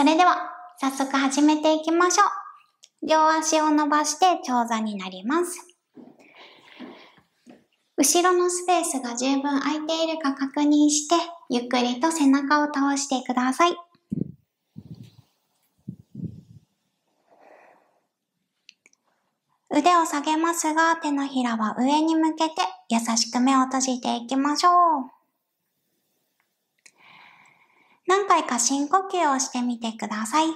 それでは、早速始めていきましょう。両足を伸ばして長座になります。後ろのスペースが十分空いているか確認して、ゆっくりと背中を倒してください。腕を下げますが、手のひらは上に向けて優しく目を閉じていきましょう。何回か深呼吸をしてみてください。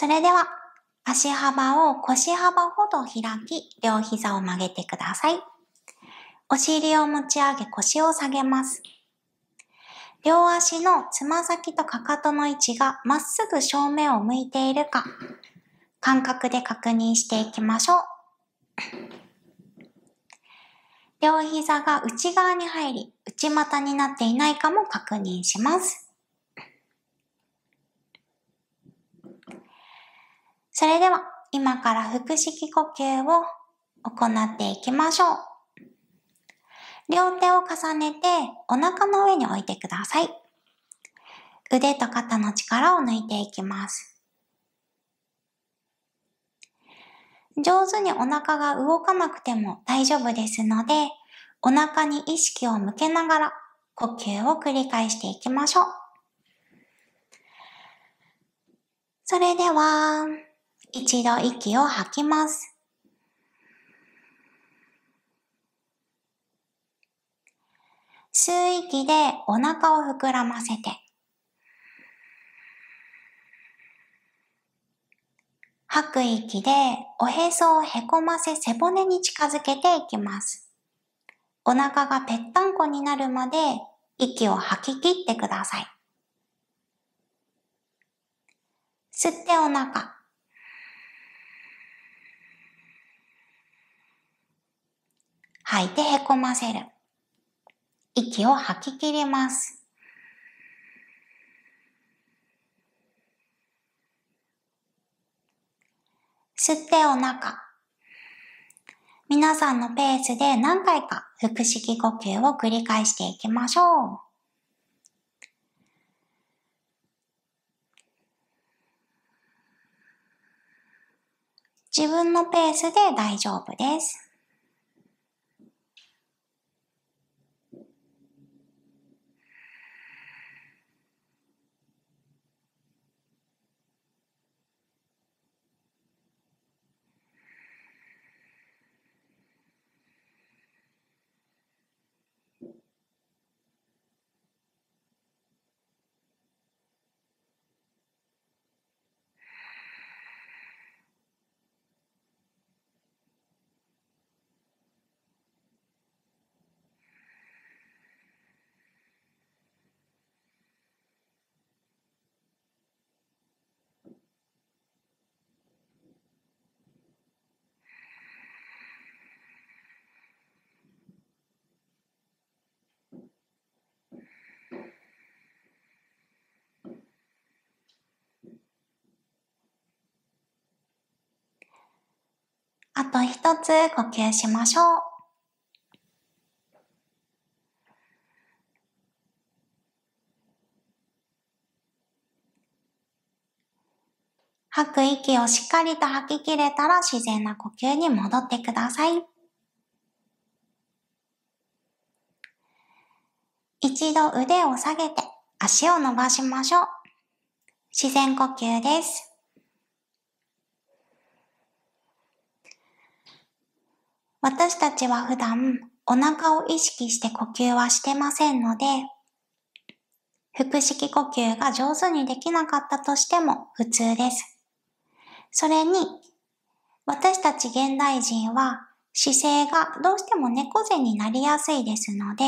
それでは、足幅を腰幅ほど開き、両膝を曲げてください。お尻を持ち上げ腰を下げます。両足のつま先とかかとの位置がまっすぐ正面を向いているか、感覚で確認していきましょう。両膝が内側に入り、内股になっていないかも確認します。それでは今から腹式呼吸を行っていきましょう。両手を重ねてお腹の上に置いてください。腕と肩の力を抜いていきます。上手にお腹が動かなくても大丈夫ですので、お腹に意識を向けながら呼吸を繰り返していきましょう。それでは、一度息を吐きます。吸う息でお腹を膨らませて、吐く息でおへそをへこませ背骨に近づけていきます。お腹がぺったんこになるまで息を吐き切ってください。吸ってお腹。吐いてへこませる。息を吐き切ります。吸ってお腹。皆さんのペースで何回か腹式呼吸を繰り返していきましょう。自分のペースで大丈夫です。あと一つ呼吸しましょう。吐く息をしっかりと吐き切れたら自然な呼吸に戻ってください。一度腕を下げて足を伸ばしましょう。自然呼吸です。私たちは普段お腹を意識して呼吸はしてませんので、腹式呼吸が上手にできなかったとしても普通です。それに、私たち現代人は姿勢がどうしても猫背になりやすいですので、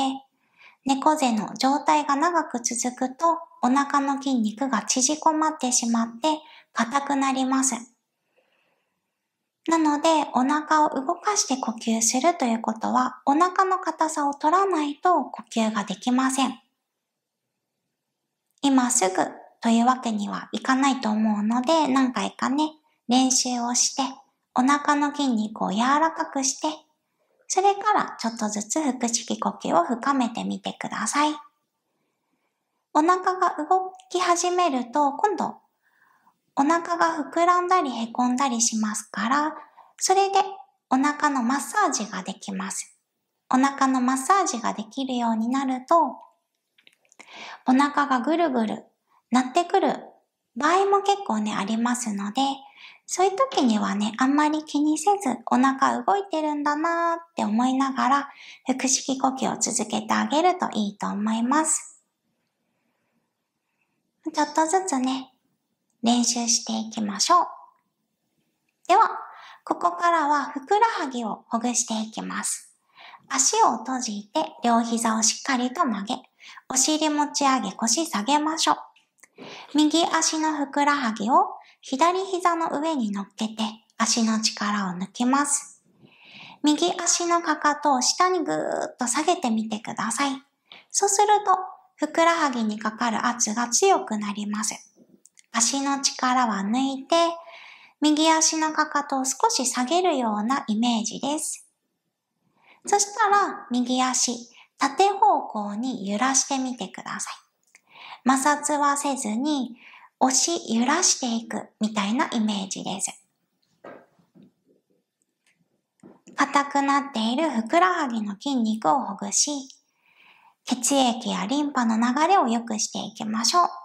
猫背の状態が長く続くとお腹の筋肉が縮こまってしまって硬くなります。なので、お腹を動かして呼吸するということは、お腹の硬さを取らないと呼吸ができません。今すぐというわけにはいかないと思うので、何回かね、練習をして、お腹の筋肉を柔らかくして、それからちょっとずつ腹式呼吸を深めてみてください。お腹が動き始めると、今度お腹が膨らんだりへこんだりしますから、それでお腹のマッサージができます。お腹のマッサージができるようになると、お腹がぐるぐるなってくる場合も結構ね、ありますので、そういう時にはね、あんまり気にせずお腹動いてるんだなーって思いながら、腹式呼吸を続けてあげるといいと思います。ちょっとずつね、練習していきましょう。では、ここからはふくらはぎをほぐしていきます。足を閉じて両膝をしっかりと曲げ、お尻持ち上げ腰下げましょう。右足のふくらはぎを左膝の上に乗っけて足の力を抜きます。右足のかかとを下にぐーっと下げてみてください。そうすると、ふくらはぎにかかる圧が強くなります。足の力は抜いて、右足のかかとを少し下げるようなイメージです。そしたら、右足、縦方向に揺らしてみてください。摩擦はせずに、押し揺らしていくみたいなイメージです。硬くなっているふくらはぎの筋肉をほぐし、血液やリンパの流れを良くしていきましょう。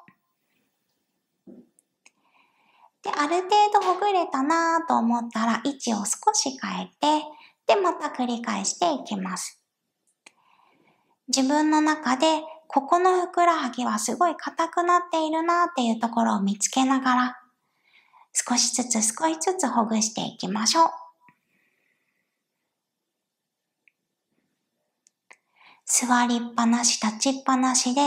で、ある程度ほぐれたなと思ったら位置を少し変えて、で、また繰り返していきます。自分の中で、ここのふくらはぎはすごい硬くなっているなっていうところを見つけながら、少しずつ少しずつほぐしていきましょう。座りっぱなし、立ちっぱなしで、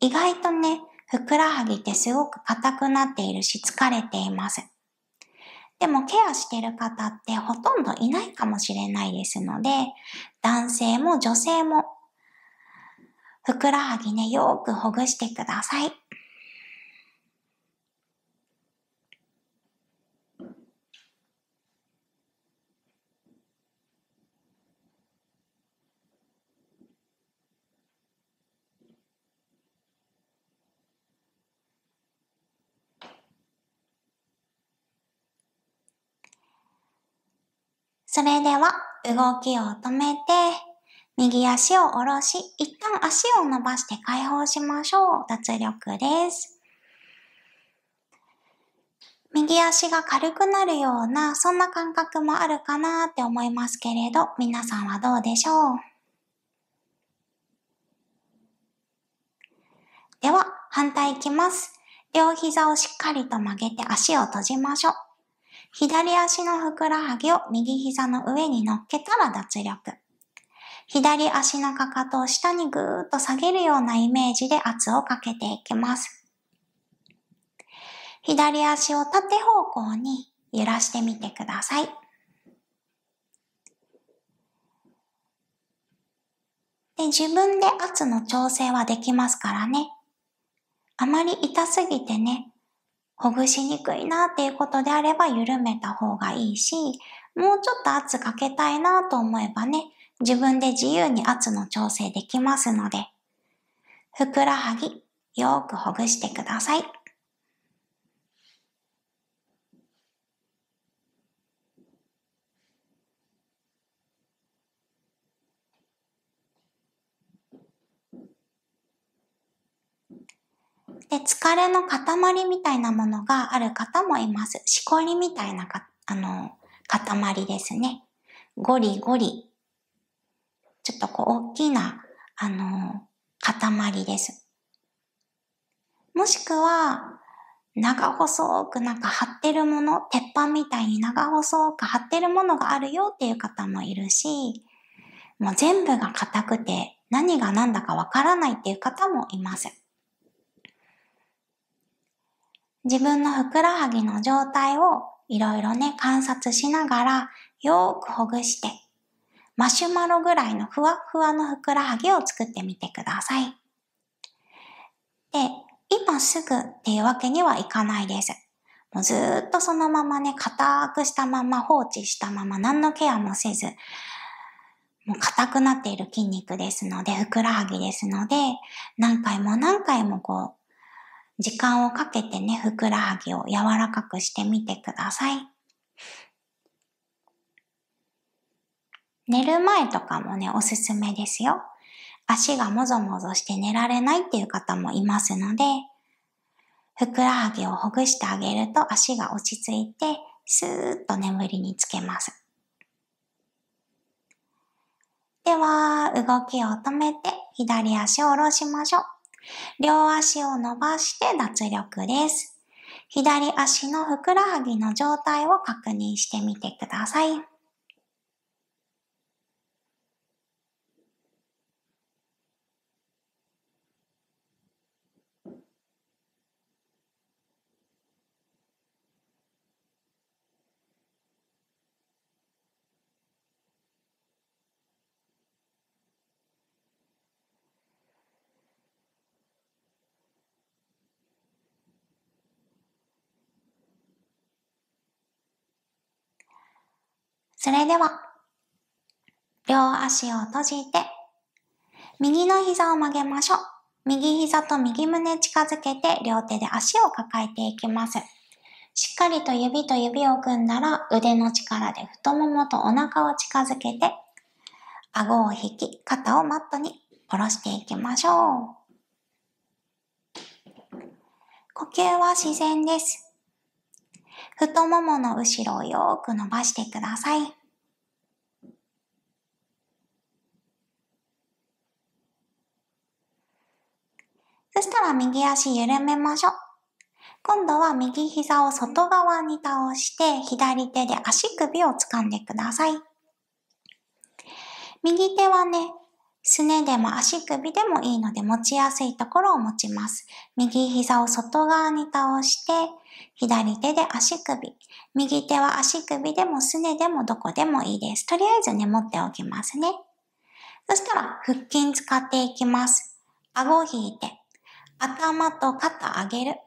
意外とね、ふくらはぎってすごく硬くなっているし疲れています。でもケアしてる方ってほとんどいないかもしれないですので、男性も女性もふくらはぎね、よーくほぐしてください。それでは動きを止めて、右足を下ろし、一旦足を伸ばして解放しましょう。脱力です。右足が軽くなるような、そんな感覚もあるかなって思いますけれど、皆さんはどうでしょうでは、反対いきます。両膝をしっかりと曲げて足を閉じましょう。左足のふくらはぎを右膝の上に乗っけたら脱力。左足のかかとを下にぐーっと下げるようなイメージで圧をかけていきます。左足を縦方向に揺らしてみてください。で、自分で圧の調整はできますからね。あまり痛すぎてね、ほぐしにくいなっていうことであれば緩めた方がいいし、もうちょっと圧かけたいなと思えばね、自分で自由に圧の調整できますので、ふくらはぎ、よーくほぐしてください。で、疲れの塊みたいなものがある方もいます。しこりみたいなか、あの、塊ですね。ゴリゴリ。ちょっとこう、大きな、あの、塊です。もしくは、長細くなんか張ってるもの、鉄板みたいに長細く張ってるものがあるよっていう方もいるし、もう全部が硬くて何が何だかわからないっていう方もいます。自分のふくらはぎの状態をいろいろね、観察しながら、よーくほぐして、マシュマロぐらいのふわふわのふくらはぎを作ってみてください。で、今すぐっていうわけにはいかないです。もうずっとそのままね、硬くしたまま放置したまま何のケアもせず、もう硬くなっている筋肉ですので、ふくらはぎですので、何回も何回もこう、時間をかけてね、ふくらはぎを柔らかくしてみてください。寝る前とかもね、おすすめですよ。足がもぞもぞして寝られないっていう方もいますので、ふくらはぎをほぐしてあげると足が落ち着いて、スーッと眠りにつけます。では、動きを止めて左足を下ろしましょう。両足を伸ばして脱力です。左足のふくらはぎの状態を確認してみてください。それでは、両足を閉じて、右の膝を曲げましょう。右膝と右胸近づけて、両手で足を抱えていきます。しっかりと指と指を組んだら、腕の力で太ももとお腹を近づけて、顎を引き、肩をマットに下ろしていきましょう。呼吸は自然です。太ももの後ろをよく伸ばしてください。そしたら右足緩めましょう。今度は右膝を外側に倒して左手で足首を掴んでください。右手はね、すねでも足首でもいいので持ちやすいところを持ちます。右膝を外側に倒して、左手で足首。右手は足首でもすねでもどこでもいいです。とりあえずね、持っておきますね。そしたら、腹筋使っていきます。顎を引いて、頭と肩上げる。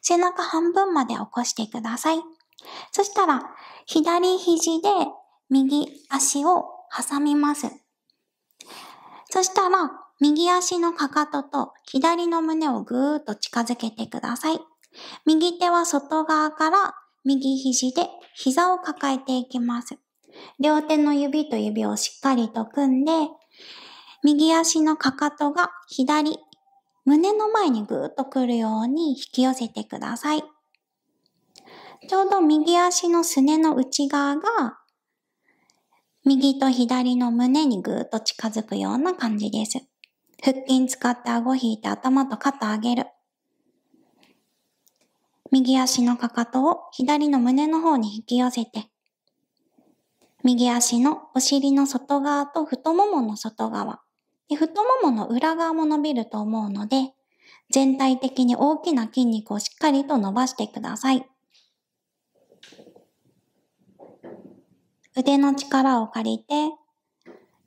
背中半分まで起こしてください。そしたら、左肘で右足を挟みます。そしたら、右足のかかとと左の胸をぐーっと近づけてください。右手は外側から右肘で膝を抱えていきます。両手の指と指をしっかりと組んで、右足のかかとが左、胸の前にぐーっとくるように引き寄せてください。ちょうど右足のすねの内側が右と左の胸にぐーっと近づくような感じです。腹筋使って顎引いて頭と肩上げる。右足のかかとを左の胸の方に引き寄せて、右足のお尻の外側と太ももの外側、で太ももの裏側も伸びると思うので、全体的に大きな筋肉をしっかりと伸ばしてください。腕の力を借りて、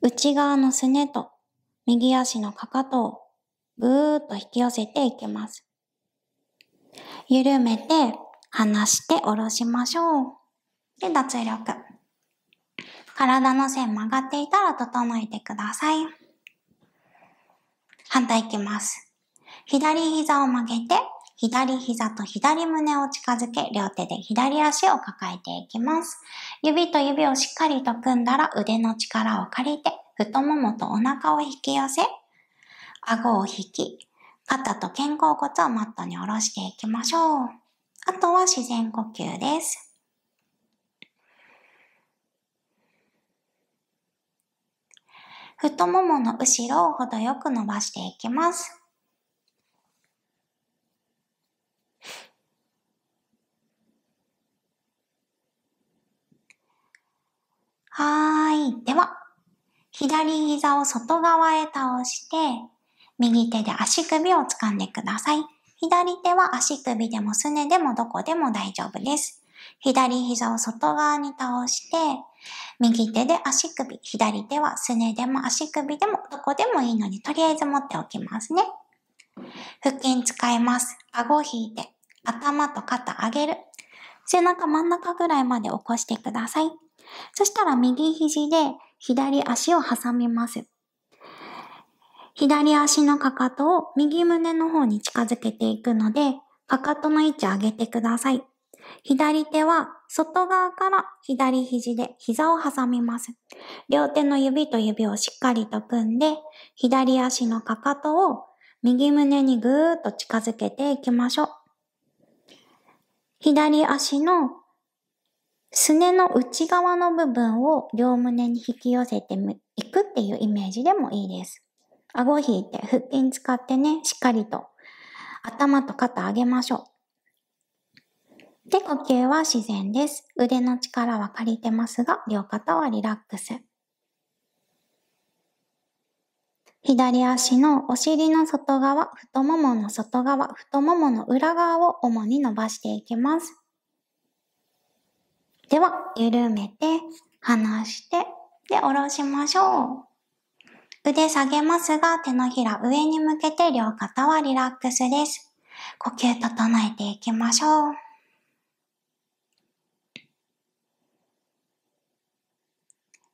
内側のすねと右足のかかとをぐーっと引き寄せていきます。緩めて、離して下ろしましょう。で、脱力。体の線曲がっていたら整えてください。反対いきます。左膝を曲げて、左膝と左胸を近づけ、両手で左足を抱えていきます。指と指をしっかりと組んだら腕の力を借りて、太ももとお腹を引き寄せ、顎を引き、肩と肩甲骨をマットに下ろしていきましょう。あとは自然呼吸です。太ももの後ろを程よく伸ばしていきます。はーい。では、左膝を外側へ倒して、右手で足首を掴んでください。左手は足首でもすねでもどこでも大丈夫です。左膝を外側に倒して、右手で足首、左手はすねでも足首でもどこでもいいのにとりあえず持っておきますね。腹筋使います。顎引いて、頭と肩上げる。背中真ん中ぐらいまで起こしてください。そしたら右肘で左足を挟みます。左足のかかとを右胸の方に近づけていくので、かかとの位置上げてください。左手は外側から左肘で膝を挟みます。両手の指と指をしっかりと組んで、左足のかかとを右胸にぐーっと近づけていきましょう。左足のすねの内側の部分を両胸に引き寄せていくっていうイメージでもいいです。顎を引いて腹筋使ってね、しっかりと頭と肩上げましょう。で、呼吸は自然です。腕の力は借りてますが、両肩はリラックス。左足のお尻の外側、太ももの外側、太ももの裏側を主に伸ばしていきます。では、緩めて、離して、で、下ろしましょう。腕下げますが、手のひら上に向けて両肩はリラックスです。呼吸整えていきましょう。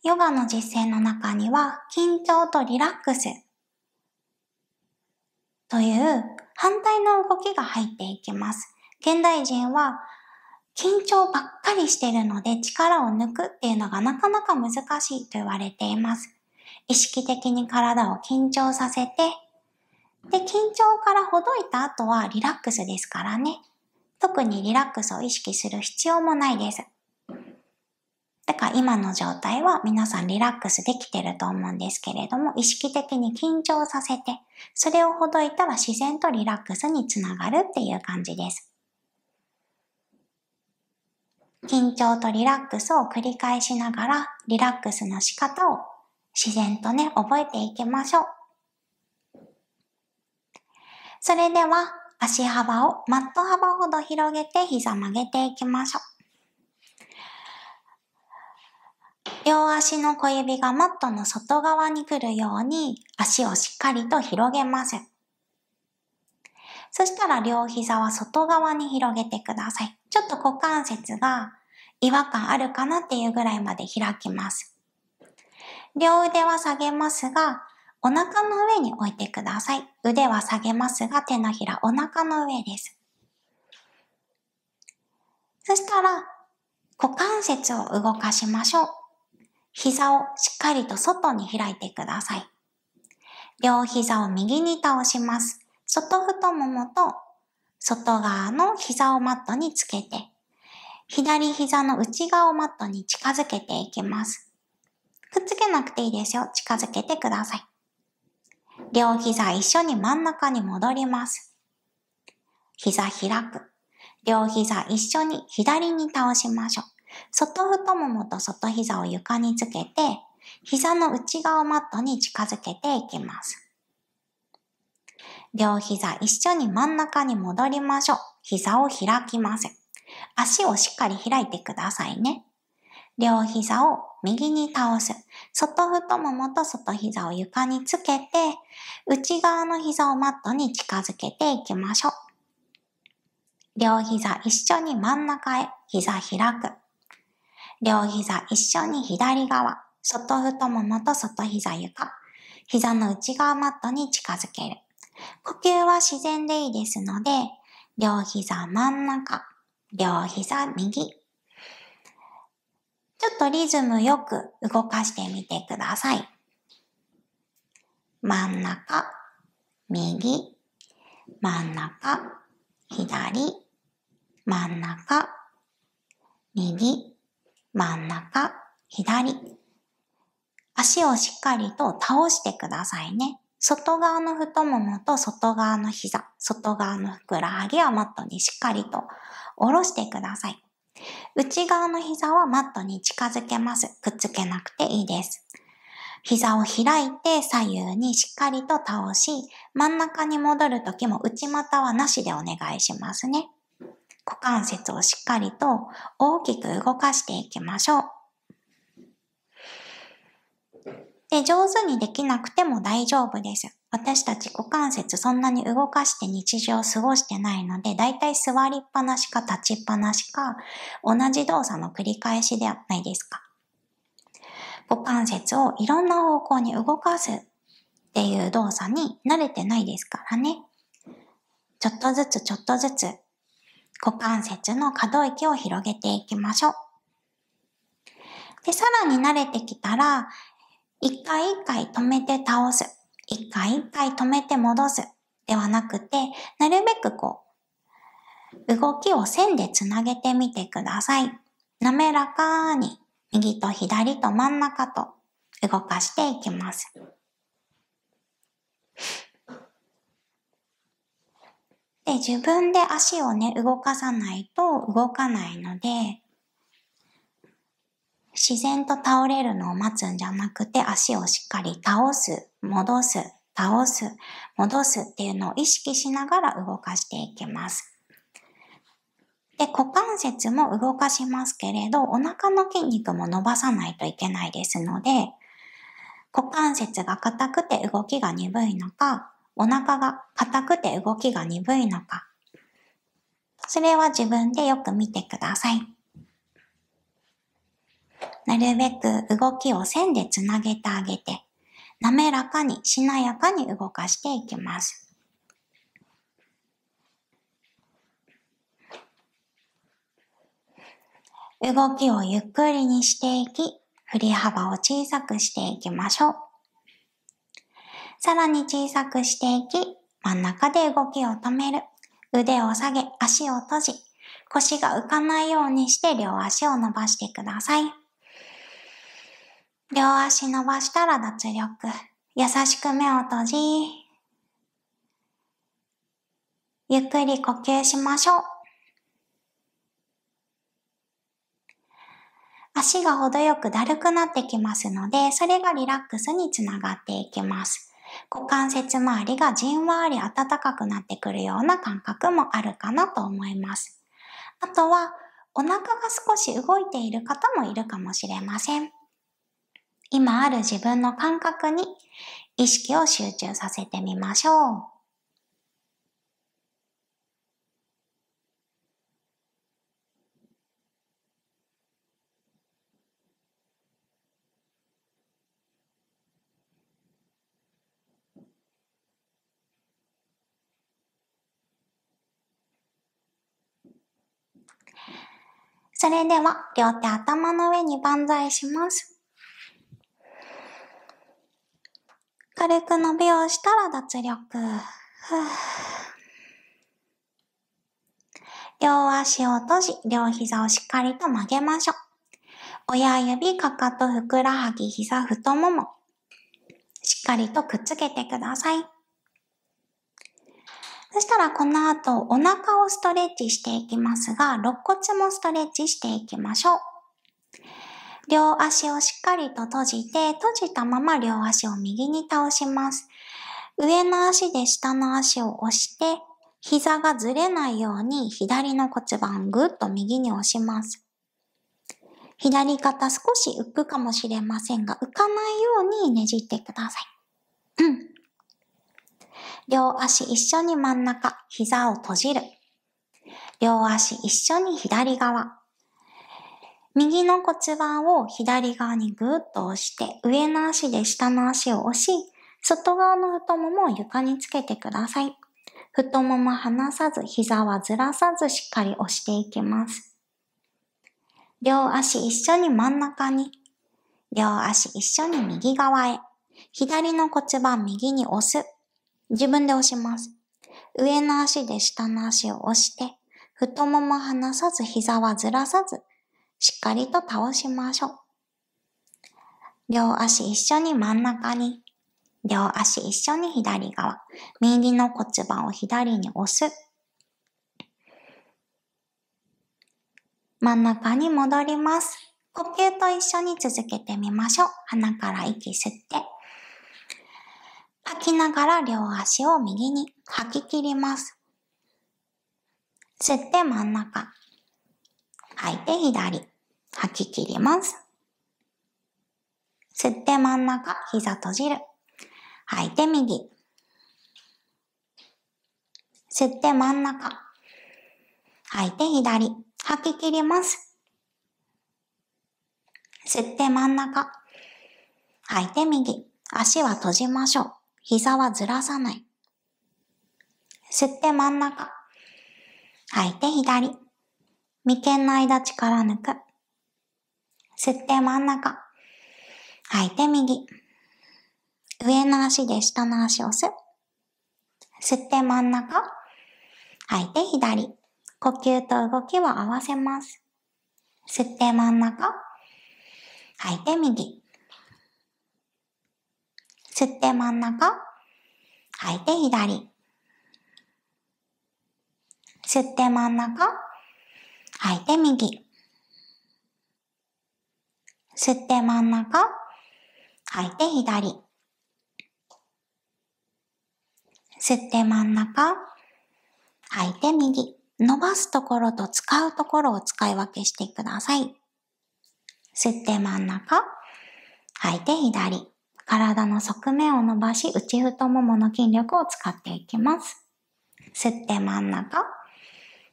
ヨガの実践の中には、緊張とリラックスという反対の動きが入っていきます。現代人は緊張ばっかりしてるので力を抜くっていうのがなかなか難しいと言われています。意識的に体を緊張させて、で、緊張からほどいた後はリラックスですからね。特にリラックスを意識する必要もないです。だから今の状態は皆さんリラックスできてると思うんですけれども、意識的に緊張させて、それをほどいたら自然とリラックスにつながるっていう感じです。緊張とリラックスを繰り返しながら、リラックスの仕方を自然とね、覚えていきましょう。それでは、足幅をマット幅ほど広げて膝曲げていきましょう。両足の小指がマットの外側に来るように足をしっかりと広げます。そしたら両膝は外側に広げてください。ちょっと股関節が違和感あるかなっていうぐらいまで開きます。両腕は下げますが、お腹の上に置いてください。腕は下げますが、手のひらお腹の上です。そしたら、股関節を動かしましょう。膝をしっかりと外に開いてください。両膝を右に倒します。外太ももと外側の膝をマットにつけて、左膝の内側をマットに近づけていきます。くっつけなくていいですよ。近づけてください。両膝一緒に真ん中に戻ります。膝開く。両膝一緒に左に倒しましょう。外太ももと外膝を床につけて、膝の内側をマットに近づけていきます。両膝一緒に真ん中に戻りましょう。膝を開きません。足をしっかり開いてくださいね。両膝を右に倒す。外太ももと外膝を床につけて、内側の膝をマットに近づけていきましょう。両膝一緒に真ん中へ、膝開く。両膝一緒に左側、外太ももと外膝床。膝の内側マットに近づける。呼吸は自然でいいですので、両膝真ん中、両膝右。ちょっとリズムよく動かしてみてください。真ん中、右、真ん中、左、真ん中、右、真ん中、左。足をしっかりと倒してくださいね。外側の太ももと外側の膝、外側のふくらはぎはマットにしっかりと下ろしてください。内側の膝はマットに近づけます。くっつけなくていいです。膝を開いて左右にしっかりと倒し、真ん中に戻るときも内股はなしでお願いしますね。股関節をしっかりと大きく動かしていきましょう。で、上手にできなくても大丈夫です。私たち股関節そんなに動かして日常を過ごしてないので、だいたい座りっぱなしか立ちっぱなしか、同じ動作の繰り返しではないですか。股関節をいろんな方向に動かすっていう動作に慣れてないですからね。ちょっとずつちょっとずつ股関節の可動域を広げていきましょう。で、さらに慣れてきたら、一回一回止めて倒す。一回一回止めて戻す。ではなくて、なるべくこう、動きを線でつなげてみてください。滑らかに右と左と真ん中と動かしていきます。で、自分で足をね、動かさないと動かないので、自然と倒れるのを待つんじゃなくて、足をしっかり倒す、戻す、倒す、戻すっていうのを意識しながら動かしていきます。で、股関節も動かしますけれど、お腹の筋肉も伸ばさないといけないですので、股関節が硬くて動きが鈍いのか、お腹が硬くて動きが鈍いのか、それは自分でよく見てください。なるべく動きを線でつなげてあげて、滑らかに、しなやかに動かしていきます。動きをゆっくりにしていき、振り幅を小さくしていきましょう。さらに小さくしていき、真ん中で動きを止める。腕を下げ、足を閉じ、腰が浮かないようにして両足を伸ばしてください。両足伸ばしたら脱力。優しく目を閉じ、ゆっくり呼吸しましょう。足が程よくだるくなってきますので、それがリラックスにつながっていきます。股関節周りがじんわり暖かくなってくるような感覚もあるかなと思います。あとは、お腹が少し動いている方もいるかもしれません。今ある自分の感覚に意識を集中させてみましょう。それでは、両手頭の上に万歳します。軽く伸びをしたら脱力。両足を閉じ、両膝をしっかりと曲げましょう。親指、かかと、ふくらはぎ、膝、太もも。しっかりとくっつけてください。そしたらこの後お腹をストレッチしていきますが、肋骨もストレッチしていきましょう。両足をしっかりと閉じて、閉じたまま両足を右に倒します。上の足で下の足を押して、膝がずれないように左の骨盤ぐっと右に押します。左肩少し浮くかもしれませんが、浮かないようにねじってください。うん。両足一緒に真ん中、膝を閉じる。両足一緒に左側。右の骨盤を左側にぐーっと押して、上の足で下の足を押し、外側の太ももを床につけてください。太もも離さず、膝はずらさずしっかり押していきます。両足一緒に真ん中に、両足一緒に右側へ、左の骨盤右に押す。自分で押します。上の足で下の足を押して、太もも離さず、膝はずらさず、しっかりと倒しましょう。両足一緒に真ん中に、両足一緒に左側、右の骨盤を左に押す。真ん中に戻ります。呼吸と一緒に続けてみましょう。鼻から息吸って、吐きながら両足を右に吐き切ります。吸って真ん中、吐いて左。吐き切ります。吸って真ん中、膝閉じる。吐いて右。吸って真ん中。吐いて左。吐き切ります。吸って真ん中。吐いて右。足は閉じましょう。膝はずらさない。吸って真ん中。吐いて左。眉間の間力抜く。吸って真ん中。吐いて右。上の足で下の足を吸う。吸って真ん中。吐いて左。呼吸と動きを合わせます。吸って真ん中。吐いて右。吸って真ん中。吐いて左。吸って真ん中。吐いて右。吸って真ん中、吐いて左。吸って真ん中、吐いて右。伸ばすところと使うところを使い分けしてください。吸って真ん中、吐いて左。体の側面を伸ばし、内太ももの筋力を使っていきます。吸って真ん中、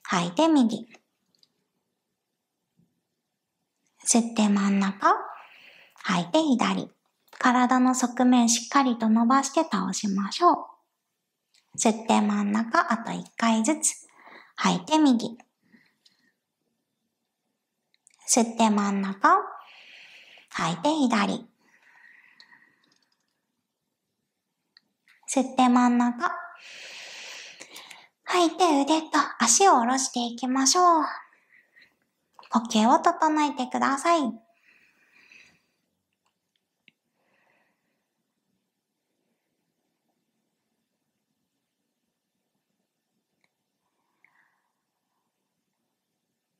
吐いて右。吸って真ん中、吐いて左。体の側面しっかりと伸ばして倒しましょう。吸って真ん中、あと一回ずつ。吐いて右。吸って真ん中、吐いて左。吸って真ん中。吐いて腕と足を下ろしていきましょう。呼吸を整えてください。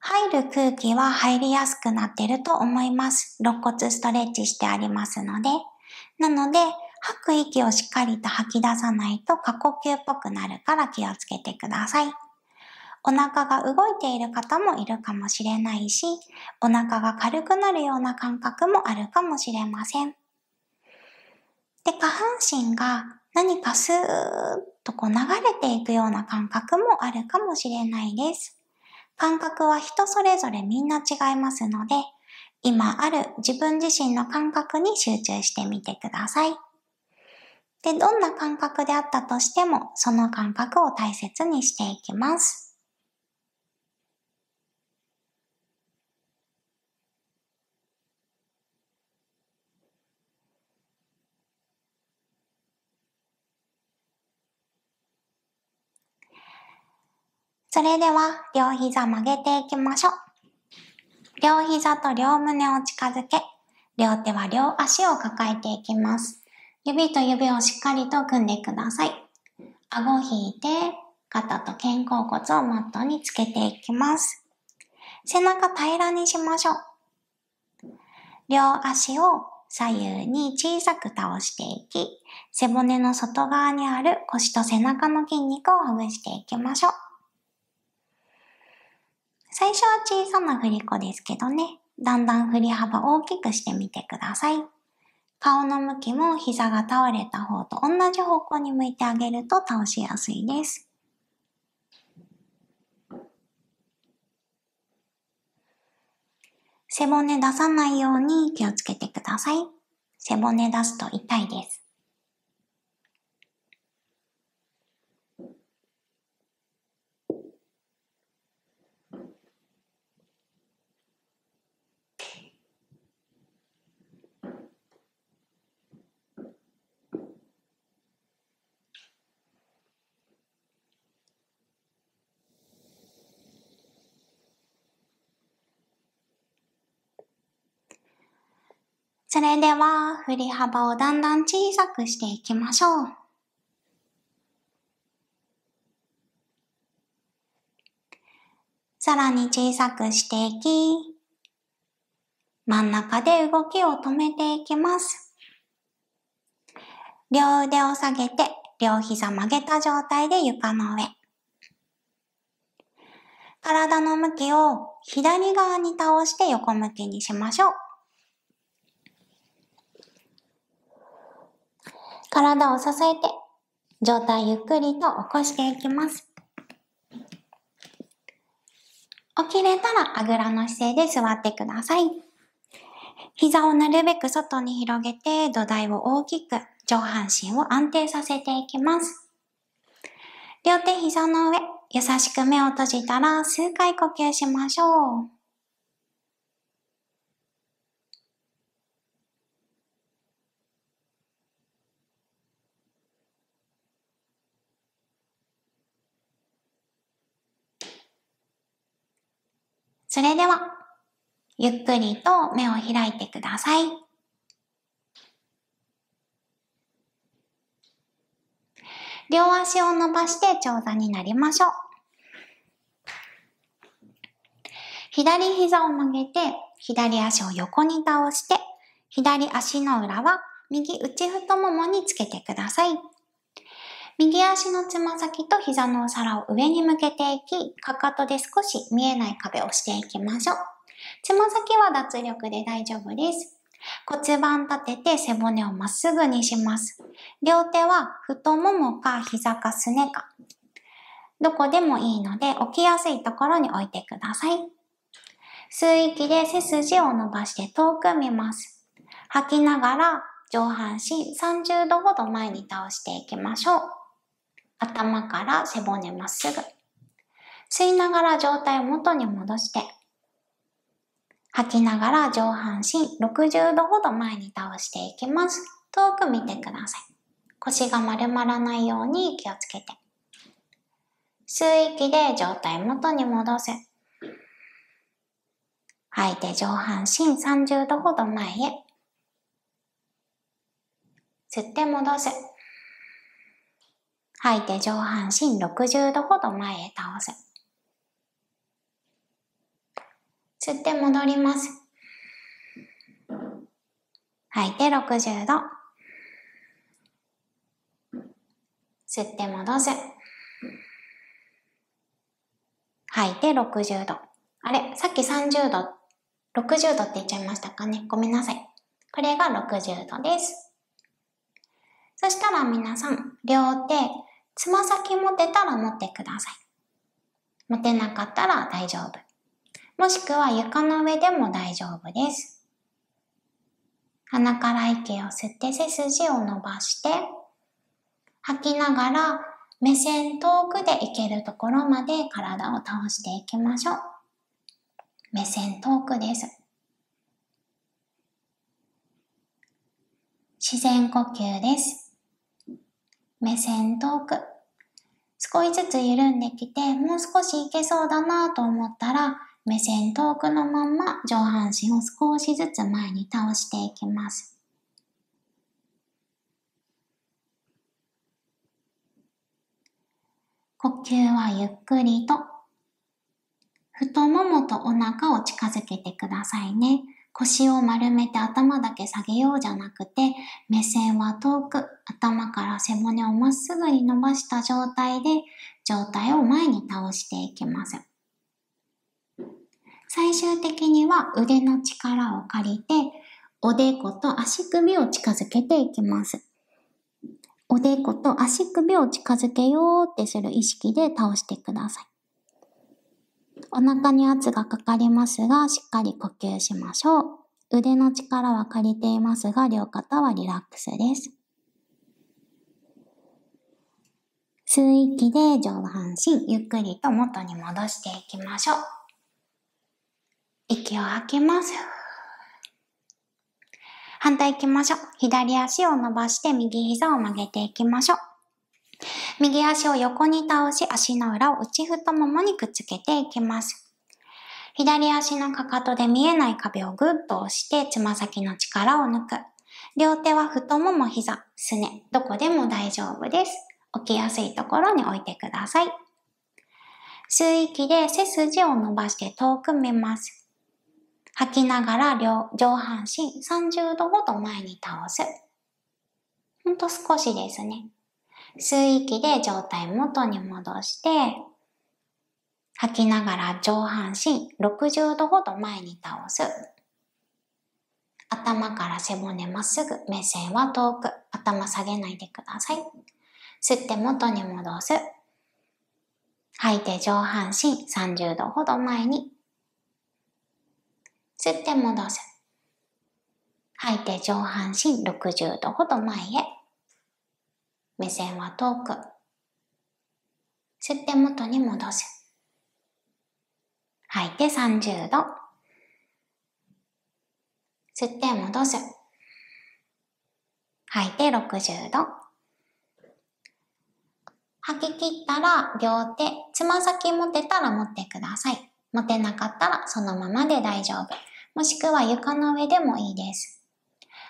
入る空気は入りやすくなってると思います。肋骨ストレッチしてありますので。なので、吐く息をしっかりと吐き出さないと過呼吸っぽくなるから気をつけてください。お腹が動いている方もいるかもしれないし、お腹が軽くなるような感覚もあるかもしれません。で、下半身が何かスーッとこう流れていくような感覚もあるかもしれないです。感覚は人それぞれみんな違いますので、今ある自分自身の感覚に集中してみてください。で、どんな感覚であったとしても、その感覚を大切にしていきます。それでは、両膝曲げていきましょう。両膝と両胸を近づけ、両手は両足を抱えていきます。指と指をしっかりと組んでください。顎を引いて、肩と肩甲骨をマットにつけていきます。背中平らにしましょう。両足を左右に小さく倒していき、背骨の外側にある腰と背中の筋肉をほぐしていきましょう。最初は小さな振り子ですけどね、だんだん振り幅を大きくしてみてください。顔の向きも膝が倒れた方と同じ方向に向いてあげると倒しやすいです。背骨出さないように気をつけてください。背骨出すと痛いです。それでは振り幅をだんだん小さくしていきましょう。さらに小さくしていき、真ん中で動きを止めていきます。両腕を下げて、両膝曲げた状態で床の上。体の向きを左側に倒して横向きにしましょう。体を支えて、上体ゆっくりと起こしていきます。起きれたらあぐらの姿勢で座ってください。膝をなるべく外に広げて土台を大きく上半身を安定させていきます。両手膝の上、優しく目を閉じたら数回呼吸しましょう。それでは、ゆっくりと目を開いてください。両足を伸ばして長座になりましょう。左膝を曲げて、左足を横に倒して、左足の裏は右内太ももにつけてください。右足のつま先と膝のお皿を上に向けていき、かかとで少し見えない壁をしていきましょう。つま先は脱力で大丈夫です。骨盤立てて背骨をまっすぐにします。両手は太ももか膝かすねか、どこでもいいので起きやすいところに置いてください。吸う息で背筋を伸ばして遠く見ます。吐きながら上半身30度ほど前に倒していきましょう。頭から背骨まっすぐ。吸いながら上体を元に戻して、吐きながら上半身60度ほど前に倒していきます。遠く見てください。腰が丸まらないように気をつけて。吸う息で上体元に戻す。吐いて上半身30度ほど前へ。吸って戻す。吐いて上半身60度ほど前へ倒す。吸って戻ります。吐いて60度。吸って戻す。吐いて60度。あれさっき30度、60度って言っちゃいましたかねごめんなさい。これが60度です。そしたら皆さん、両手、つま先持てたら持ってください。持てなかったら大丈夫。もしくは床の上でも大丈夫です。鼻から息を吸って背筋を伸ばして、吐きながら目線遠くでいけるところまで体を倒していきましょう。目線遠くです。自然呼吸です。目線遠く。少しずつ緩んできて、もう少しいけそうだなと思ったら、目線遠くのまま上半身を少しずつ前に倒していきます。呼吸はゆっくりと、太ももとお腹を近づけてくださいね。腰を丸めて頭だけ下げようじゃなくて、目線は遠く、頭から背骨をまっすぐに伸ばした状態で、上体を前に倒していきます。最終的には腕の力を借りて、おでこと足首を近づけていきます。おでこと足首を近づけようってする意識で倒してください。お腹に圧がかかりますが、しっかり呼吸しましょう。腕の力は借りていますが、両肩はリラックスです。吸う息で上半身ゆっくりと元に戻していきましょう。息を吐きます。反対行きましょう。左足を伸ばして右膝を曲げていきましょう。右足を横に倒し、足の裏を内太ももにくっつけていきます。左足のかかとで見えない壁をぐっと押して、つま先の力を抜く。両手は太もも、膝、すね、どこでも大丈夫です。起きやすいところに置いてください。吸う息で背筋を伸ばして遠く見ます。吐きながら両上半身30度ごと前に倒す。ほんと少しですね。吸う息で上体元に戻して、吐きながら上半身60度ほど前に倒す。頭から背骨まっすぐ、目線は遠く、頭下げないでください。吸って元に戻す。吐いて上半身30度ほど前に。吸って戻す。吐いて上半身60度ほど前へ。目線は遠く。吸って元に戻す。吐いて30度。吸って戻す。吐いて60度。吐き切ったら両手、つま先持てたら持ってください。持てなかったらそのままで大丈夫。もしくは床の上でもいいです。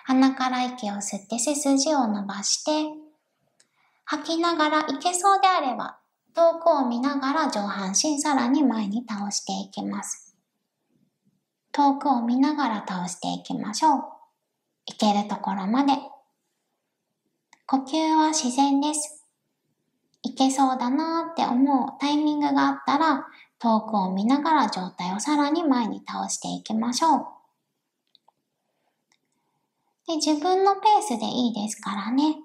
鼻から息を吸って背筋を伸ばして、吐きながらいけそうであれば、遠くを見ながら上半身さらに前に倒していきます。遠くを見ながら倒していきましょう。いけるところまで。呼吸は自然です。いけそうだなーって思うタイミングがあったら、遠くを見ながら上体をさらに前に倒していきましょう。で自分のペースでいいですからね。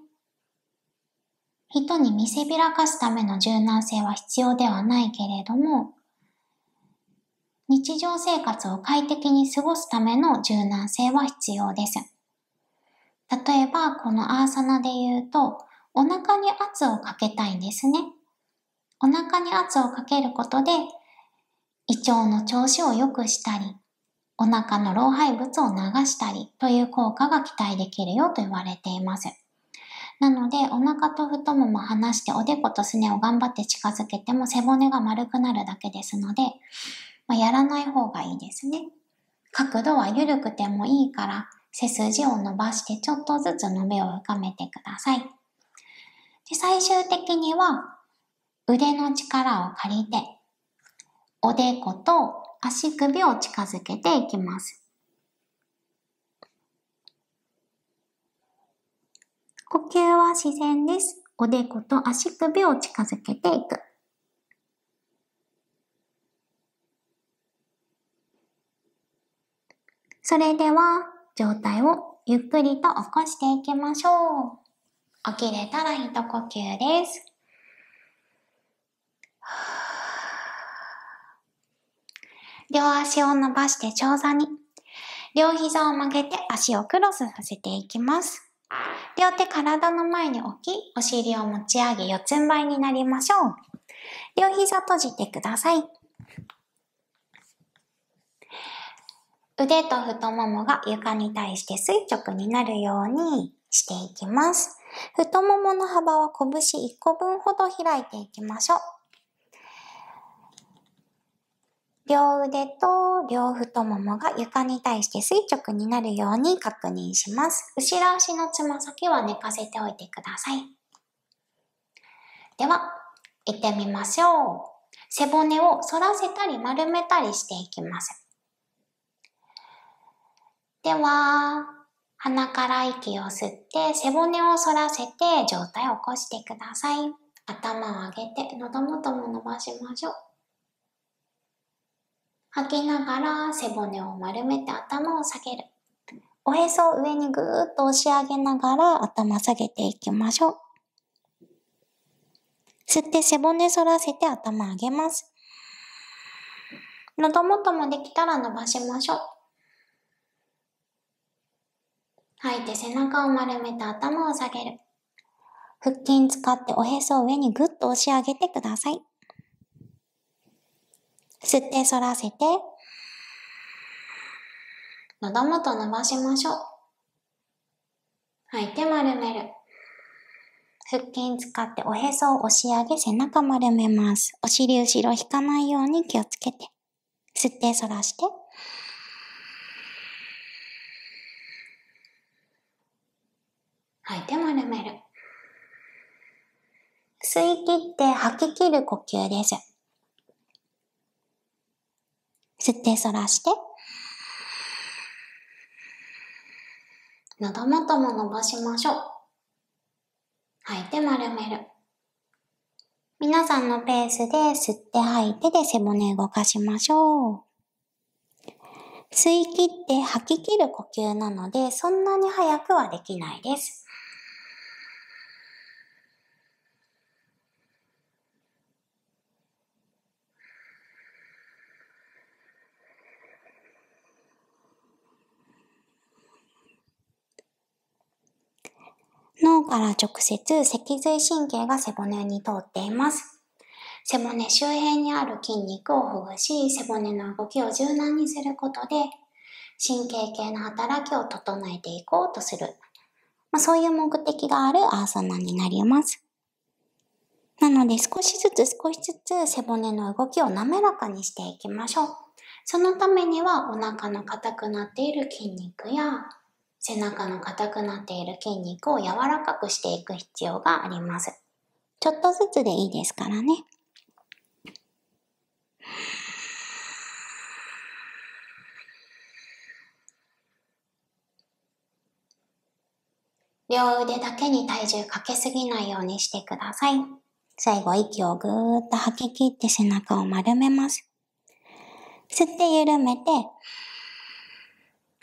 人に見せびらかすための柔軟性は必要ではないけれども、日常生活を快適に過ごすための柔軟性は必要です。例えば、このアーサナで言うと、お腹に圧をかけたいんですね。お腹に圧をかけることで、胃腸の調子を良くしたり、お腹の老廃物を流したりという効果が期待できるよと言われています。なので、お腹と太もも離して、おでことすねを頑張って近づけても背骨が丸くなるだけですので、まあ、やらない方がいいですね。角度は緩くてもいいから、背筋を伸ばしてちょっとずつ伸びを深めてください。で最終的には、腕の力を借りて、おでこと足首を近づけていきます。呼吸は自然です。おでこと足首を近づけていく。それでは上体をゆっくりと起こしていきましょう。起きれたら一呼吸です。両足を伸ばして長座に。両膝を曲げて足をクロスさせていきます。両手体の前に置き、お尻を持ち上げ四つん這いになりましょう。両膝閉じてください。腕と太ももが床に対して垂直になるようにしていきます。太ももの幅は拳1個分ほど開いていきましょう。両腕と両太ももが床に対して垂直になるように確認します。後ろ足のつま先は寝かせておいてください。では、行ってみましょう。背骨を反らせたり丸めたりしていきます。では、鼻から息を吸って背骨を反らせて上体を起こしてください。頭を上げて喉元も伸ばしましょう。吐きながら背骨を丸めて頭を下げる。おへそを上にぐーっと押し上げながら頭下げていきましょう。吸って背骨反らせて頭上げます。喉元もできたら伸ばしましょう。吐いて背中を丸めて頭を下げる。腹筋使っておへそを上にぐっと押し上げてください。吸って反らせて、喉元伸ばしましょう。吐いて丸める。腹筋使っておへそを押し上げ背中丸めます。お尻後ろ引かないように気をつけて。吸って反らして。吐いて丸める。吸い切って吐き切る呼吸です。吸って反らして。喉元も伸ばしましょう。吐いて丸める。皆さんのペースで吸って吐いてで背骨動かしましょう。吸い切って吐き切る呼吸なので、そんなに早くはできないです。脳から直接脊髄神経が背骨に通っています。背骨周辺にある筋肉をほぐし、背骨の動きを柔軟にすることで、神経系の働きを整えていこうとする。まあ、そういう目的があるアーサナになります。なので少しずつ少しずつ背骨の動きを滑らかにしていきましょう。そのためにはお腹の硬くなっている筋肉や背中の硬くなっている筋肉を柔らかくしていく必要があります。ちょっとずつでいいですからね。両腕だけに体重かけすぎないようにしてください。最後、息をぐーっと吐き切って背中を丸めます。吸って緩めて、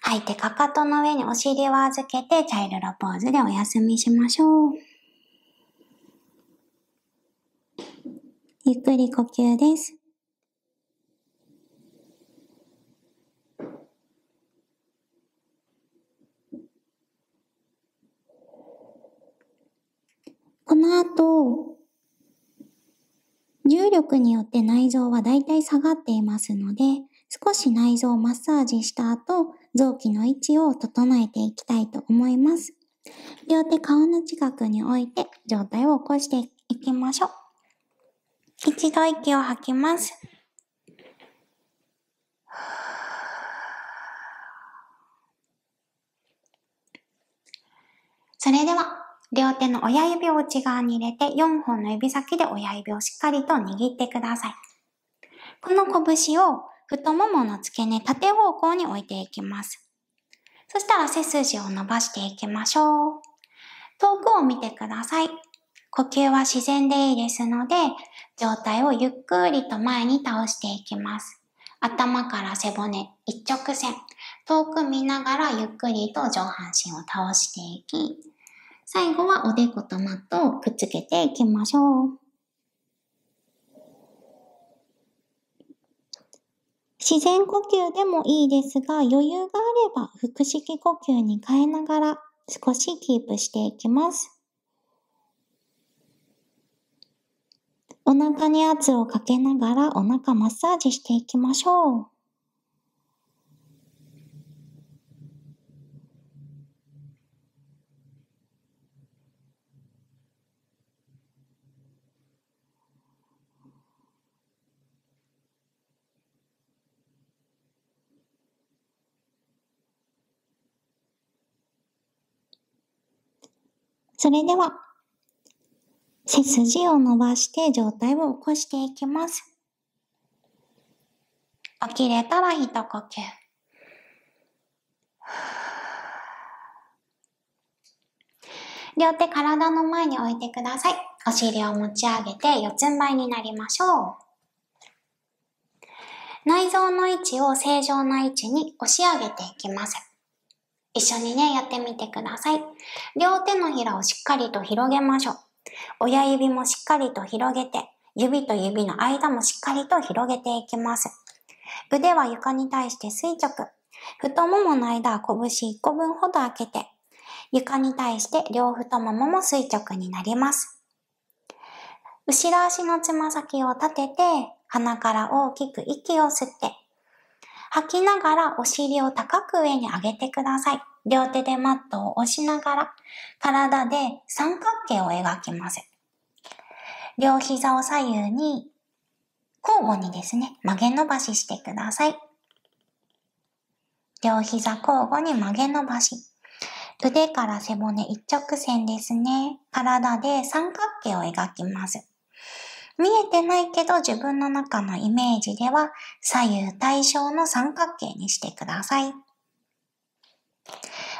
相手かかとの上にお尻を預けてチャイルドポーズでお休みしましょう。ゆっくり呼吸です。この後、重力によって内臓はだいたい下がっていますので、少し内臓をマッサージした後、臓器の位置を整えていきたいと思います。両手顔の近くに置いて上体を起こしていきましょう。一度息を吐きます。それでは、両手の親指を内側に入れて、4本の指先で親指をしっかりと握ってください。この拳を太ももの付け根縦方向に置いていきます。そしたら背筋を伸ばしていきましょう。遠くを見てください。呼吸は自然でいいですので、上体をゆっくりと前に倒していきます。頭から背骨一直線。遠く見ながらゆっくりと上半身を倒していき、最後はおでことマットをくっつけていきましょう。自然呼吸でもいいですが、余裕があれば腹式呼吸に変えながら少しキープしていきます。お腹に圧をかけながらお腹マッサージしていきましょう。それでは、背筋を伸ばして上体を起こしていきます。起きれたら一呼吸。両手体の前に置いてください。お尻を持ち上げて四つん這いになりましょう。内臓の位置を正常な位置に押し上げていきます。一緒にね、やってみてください。両手のひらをしっかりと広げましょう。親指もしっかりと広げて、指と指の間もしっかりと広げていきます。腕は床に対して垂直。太ももの間は拳1個分ほど開けて、床に対して両太ももも垂直になります。後ろ足のつま先を立てて、鼻から大きく息を吸って、吐きながらお尻を高く上に上げてください。両手でマットを押しながら、体で三角形を描きます。両膝を左右に、交互にですね、曲げ伸ばししてください。両膝交互に曲げ伸ばし。腕から背骨一直線ですね。体で三角形を描きます。見えてないけど自分の中のイメージでは左右対称の三角形にしてください。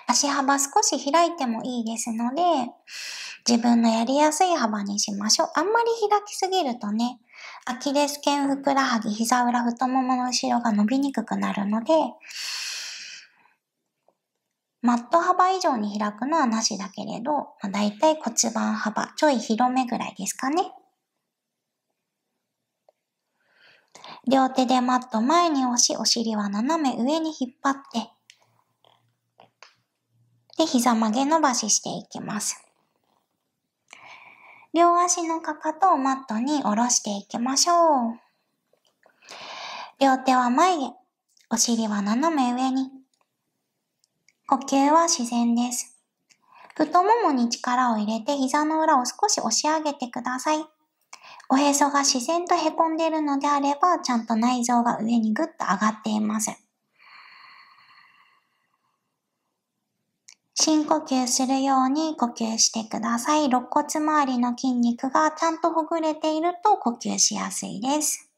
足幅少し開いてもいいですので、自分のやりやすい幅にしましょう。あんまり開きすぎるとね、アキレス腱、ふくらはぎ、膝裏、太ももの後ろが伸びにくくなるので、マット幅以上に開くのはなしだけれど、まあ、だいたい骨盤幅、ちょい広めぐらいですかね。両手でマット前に押し、お尻は斜め上に引っ張って、で、膝曲げ伸ばししていきます。両足のかかとをマットに下ろしていきましょう。両手は前へ、お尻は斜め上に。呼吸は自然です。太ももに力を入れて膝の裏を少し押し上げてください。おへそが自然と凹んでいるのであれば、ちゃんと内臓が上にぐっと上がっています。深呼吸するように呼吸してください。肋骨周りの筋肉がちゃんとほぐれていると呼吸しやすいです。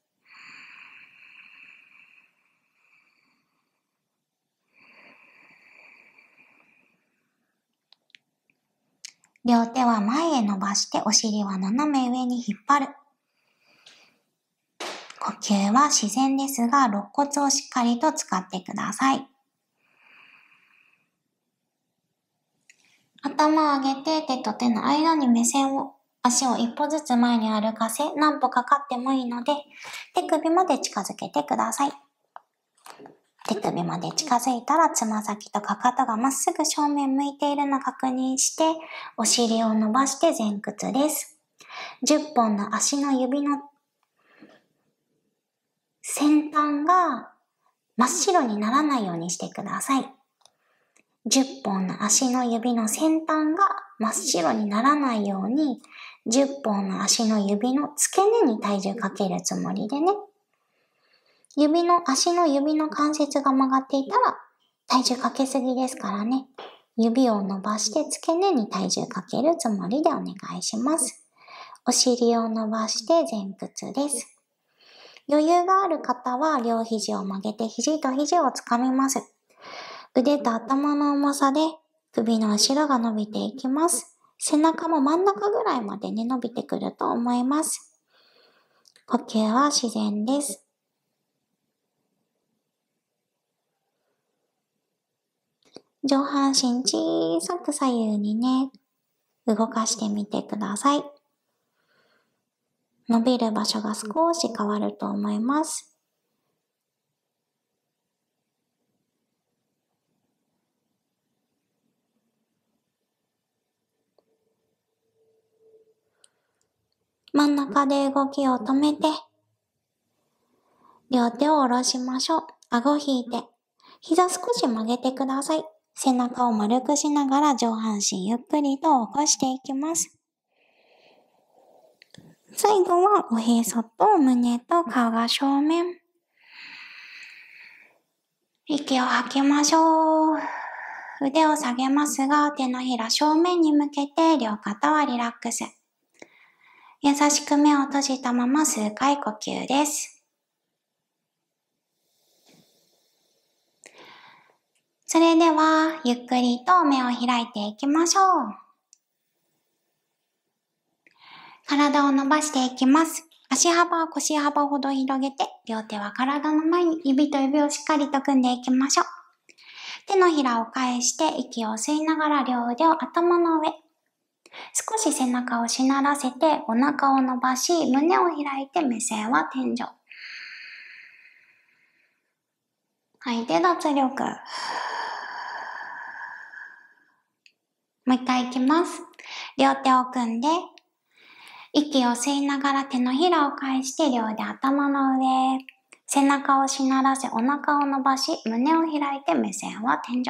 両手は前へ伸ばしてお尻は斜め上に引っ張る。呼吸は自然ですが、肋骨をしっかりと使ってください。頭を上げて手と手の間に目線を、足を一歩ずつ前に歩かせ、何歩かかってもいいので、手首まで近づけてください。手首まで近づいたら、つま先とかかとがまっすぐ正面向いているのを確認して、お尻を伸ばして前屈です。10本の足の指の先端が真っ白にならないようにしてください。10本の足の指の先端が真っ白にならないように、10本の足の指の付け根に体重かけるつもりでね。指の、足の指の関節が曲がっていたら、体重かけすぎですからね。指を伸ばして付け根に体重かけるつもりでお願いします。お尻を伸ばして前屈です。余裕がある方は両肘を曲げて肘と肘をつかみます。腕と頭の重さで首の後ろが伸びていきます。背中も真ん中ぐらいまでね、伸びてくると思います。呼吸は自然です。上半身小さく左右にね、動かしてみてください。伸びる場所が少し変わると思います。真ん中で動きを止めて、両手を下ろしましょう。顎引いて、膝少し曲げてください。背中を丸くしながら上半身ゆっくりと起こしていきます。最後はおへそと胸と顔が正面。息を吐きましょう。腕を下げますが、手のひら正面に向けて両肩はリラックス。優しく目を閉じたまま数回呼吸です。それでは、ゆっくりと目を開いていきましょう。体を伸ばしていきます。足幅は腰幅ほど広げて、両手は体の前に指と指をしっかりと組んでいきましょう。手のひらを返して息を吸いながら両腕を頭の上。少し背中をしならせてお腹を伸ばし、胸を開いて目線は天井。吐いて脱力。もう一回いきます。両手を組んで、息を吸いながら手のひらを返して両手頭の上。背中をしならせお腹を伸ばし、胸を開いて目線は天井。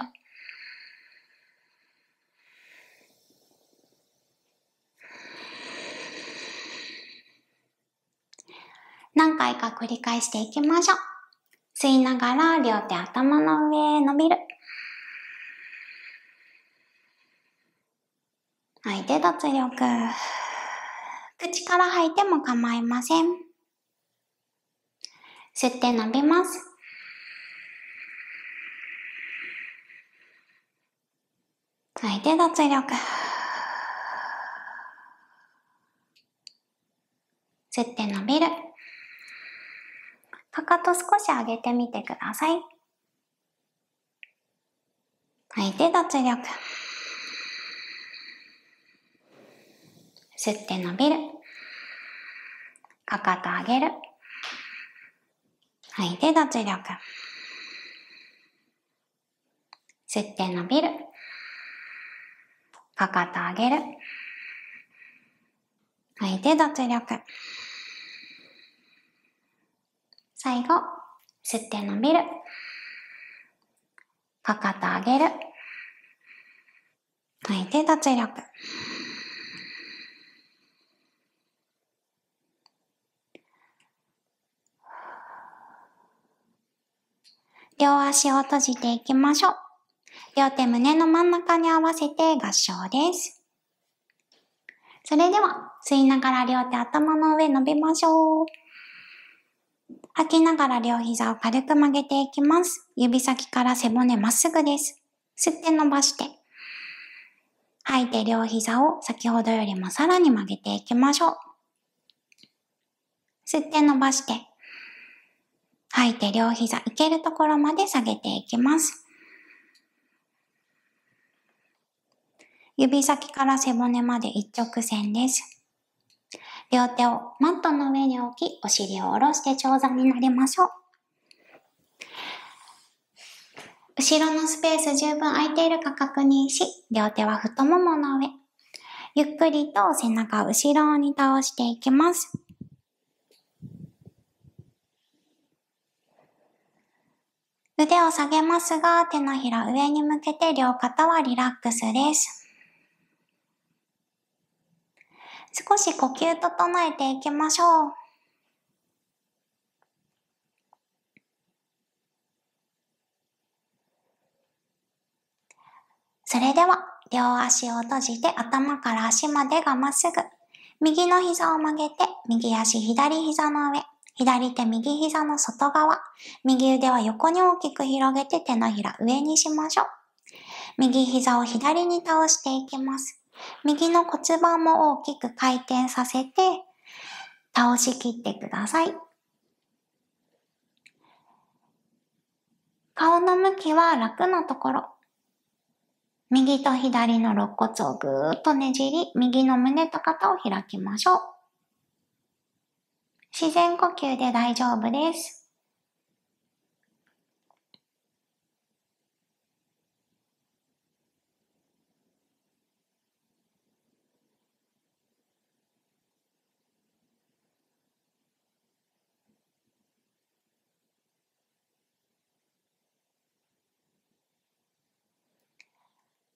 何回か繰り返していきましょう。吸いながら両手頭の上へ伸びる。はい、で脱力。口から吐いても構いません。吸って伸びます。吐いて脱力。吸って伸びる。かかと少し上げてみてください。吐いて脱力。吸って伸びる。かかと上げる。吐いて脱力。吸って伸びる。かかと上げる。吐いて脱力。最後、吸って伸びる。かかと上げる。吐いて脱力。両足を閉じていきましょう。両手胸の真ん中に合わせて合掌です。それでは、吸いながら両手頭の上伸びましょう。吐きながら両膝を軽く曲げていきます。指先から背骨まっすぐです。吸って伸ばして。吐いて両膝を先ほどよりもさらに曲げていきましょう。吸って伸ばして。吐いて両膝いけるところまで下げていきます。指先から背骨まで一直線です。両手をマットの上に置き、お尻を下ろして長座になりましょう。後ろのスペース十分空いているか確認し、両手は太ももの上。ゆっくりと背中を後ろに倒していきます。腕を下げますが、手のひら上に向けて両肩はリラックスです。少し呼吸整えていきましょう。それでは、両足を閉じて頭から足までがまっすぐ。右の膝を曲げて、右足左膝の上。左手右膝の外側、右腕は横に大きく広げて手のひら上にしましょう。右膝を左に倒していきます。右の骨盤も大きく回転させて、倒し切ってください。顔の向きは楽なところ。右と左の肋骨をぐーっとねじり、右の胸と肩を開きましょう。自然呼吸で大丈夫です。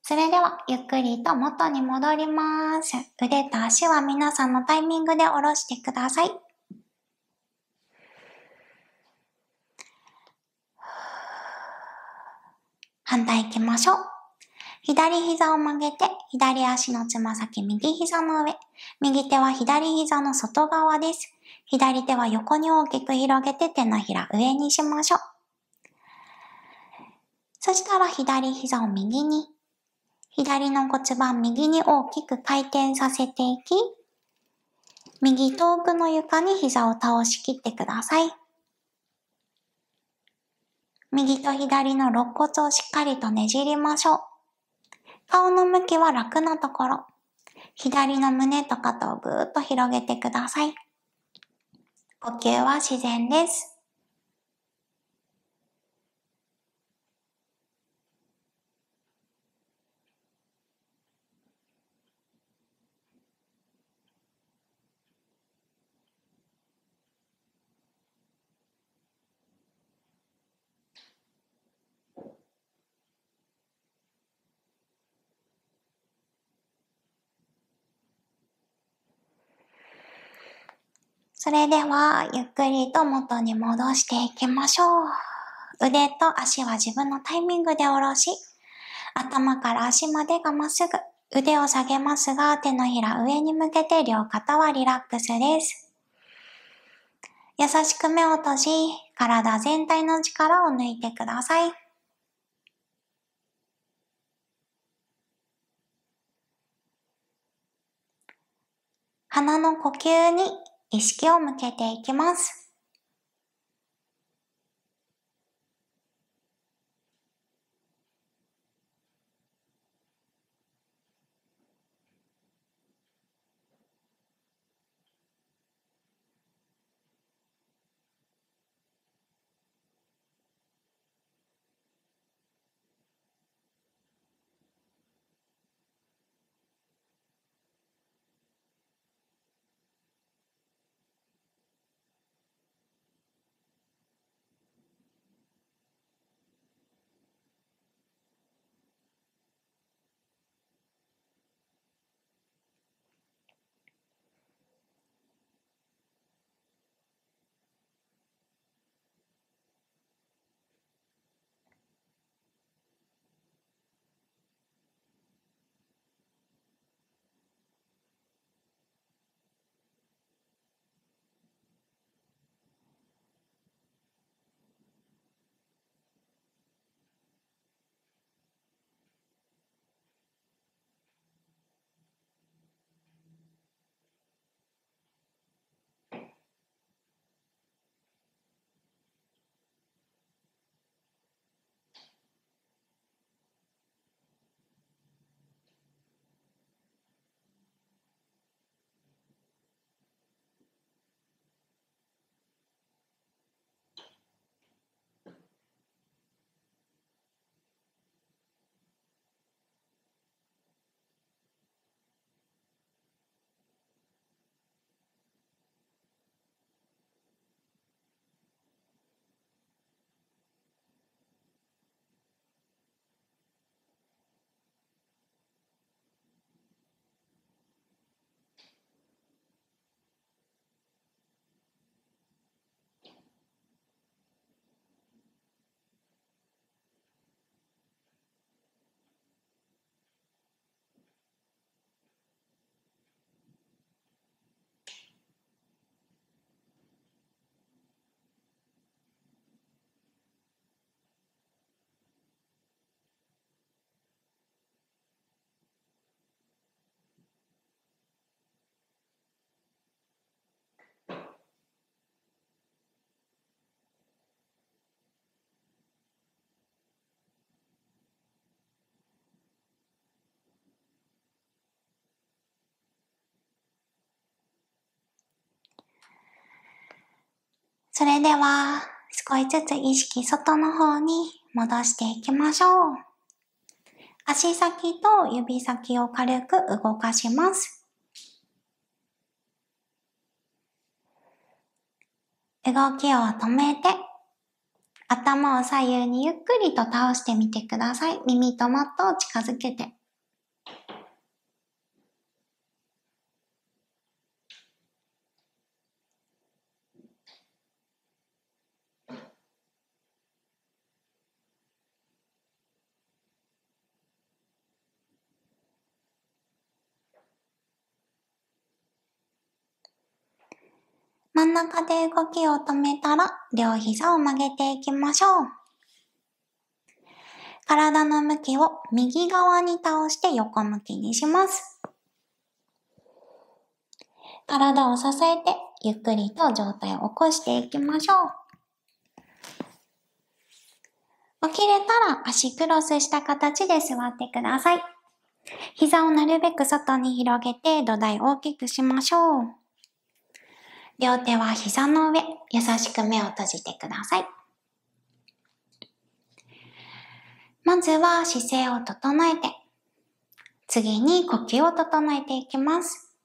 それでは、ゆっくりと元に戻ります。腕と足は皆さんのタイミングで下ろしてください。反対行きましょう。左膝を曲げて、左足のつま先、右膝の上。右手は左膝の外側です。左手は横に大きく広げて手のひら上にしましょう。そしたら左膝を右に、左の骨盤右に大きく回転させていき、右遠くの床に膝を倒しきってください。右と左の肋骨をしっかりとねじりましょう。顔の向きは楽なところ。左の胸と肩をぐーっと広げてください。呼吸は自然です。それでは、ゆっくりと元に戻していきましょう。腕と足は自分のタイミングで下ろし、頭から足までがまっすぐ。腕を下げますが、手のひら上に向けて両肩はリラックスです。優しく目を閉じ、体全体の力を抜いてください。鼻の呼吸に意識を向けていきます。それでは、少しずつ意識外の方に戻していきましょう。足先と指先を軽く動かします。動きを止めて、頭を左右にゆっくりと倒してみてください。耳とマットを近づけて。ん中で動きを止めたら、両膝を曲げていきましょう。体の向きを右側に倒して横向きにします。体を支えて、ゆっくりと上体を起こしていきましょう。起きれたら足クロスした形で座ってください。膝をなるべく外に広げて土台を大きくしましょう。両手は膝の上、優しく目を閉じてください。まずは姿勢を整えて、次に呼吸を整えていきます。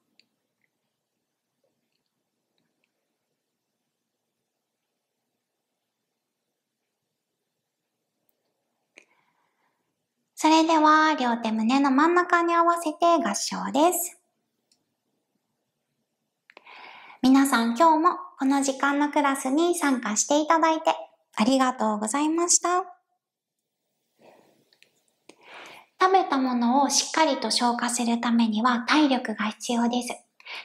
それでは両手胸の真ん中に合わせて合掌です。皆さん今日もこの時間のクラスに参加していただいてありがとうございました。食べたものをしっかりと消化するためには体力が必要です。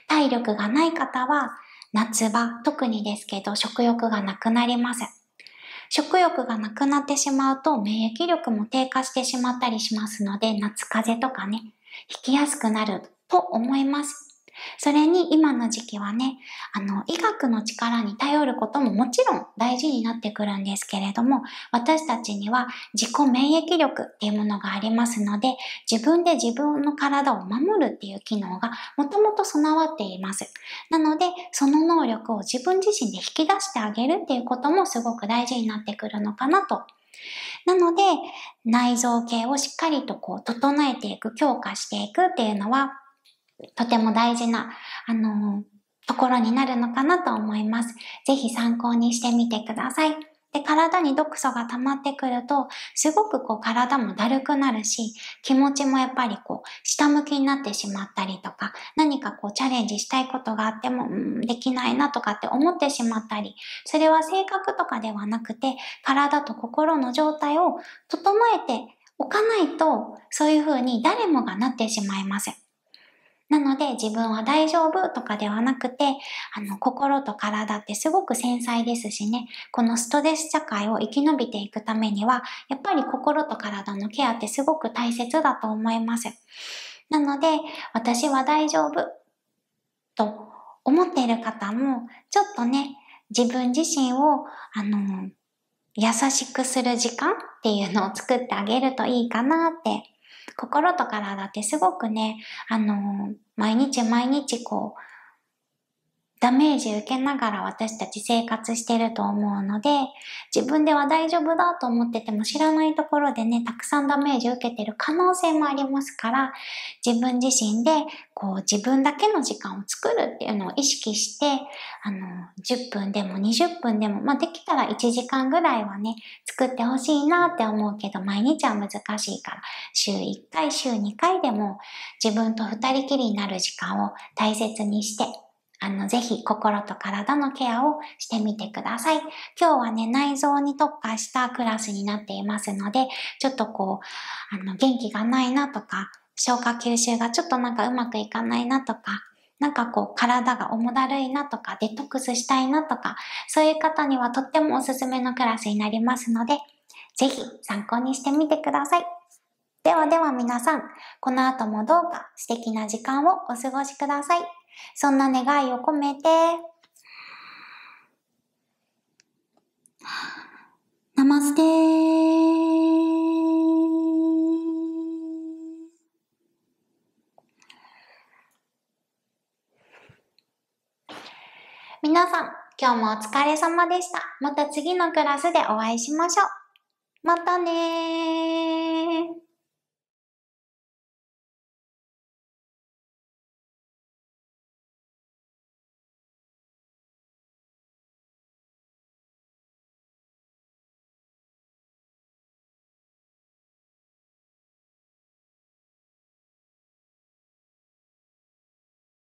体力がない方は夏場、特にですけど食欲がなくなります。食欲がなくなってしまうと免疫力も低下してしまったりしますので夏風邪とかね、引きやすくなると思います。それに今の時期はね、あの、医学の力に頼ることももちろん大事になってくるんですけれども、私たちには自己免疫力っていうものがありますので、自分で自分の体を守るっていう機能がもともと備わっています。なので、その能力を自分自身で引き出してあげるっていうこともすごく大事になってくるのかなとなので、内臓系をしっかりとこう、整えていく、強化していくっていうのは、とても大事な、あのー、ところになるのかなと思います。ぜひ参考にしてみてください。で、体に毒素が溜まってくると、すごくこう体もだるくなるし、気持ちもやっぱりこう、下向きになってしまったりとか、何かこうチャレンジしたいことがあっても、うん、できないなとかって思ってしまったり、それは性格とかではなくて、体と心の状態を整えておかないと、そういうふうに誰もがなってしまいます。なので自分は大丈夫とかではなくて、あの、心と体ってすごく繊細ですしね、このストレス社会を生き延びていくためには、やっぱり心と体のケアってすごく大切だと思います。なので、私は大丈夫と思っている方も、ちょっとね、自分自身を、あの、優しくする時間っていうのを作ってあげるといいかなって心と体ってすごくね、あのー、毎日毎日こう、ダメージ受けながら私たち生活してると思うので、自分では大丈夫だと思ってても知らないところでね、たくさんダメージ受けてる可能性もありますから、自分自身でこう自分だけの時間を作るっていうのを意識して、あの、10分でも20分でも、まあ、できたら1時間ぐらいはね、作ってほしいなって思うけど、毎日は難しいから、週1回、週2回でも自分と2人きりになる時間を大切にして、あの、ぜひ心と体のケアをしてみてください。今日はね、内臓に特化したクラスになっていますので、ちょっとこう、あの、元気がないなとか、消化吸収がちょっとなんかうまくいかないなとか、なんかこう体が重だるいなとかデトックスしたいなとか、そういう方にはとってもおすすめのクラスになりますので、ぜひ参考にしてみてください。ではでは皆さん、この後もどうか素敵な時間をお過ごしください。そんな願いを込めて、ナマステ皆さん、今日もお疲れ様でした。また次のクラスでお会いしましょう。またねー。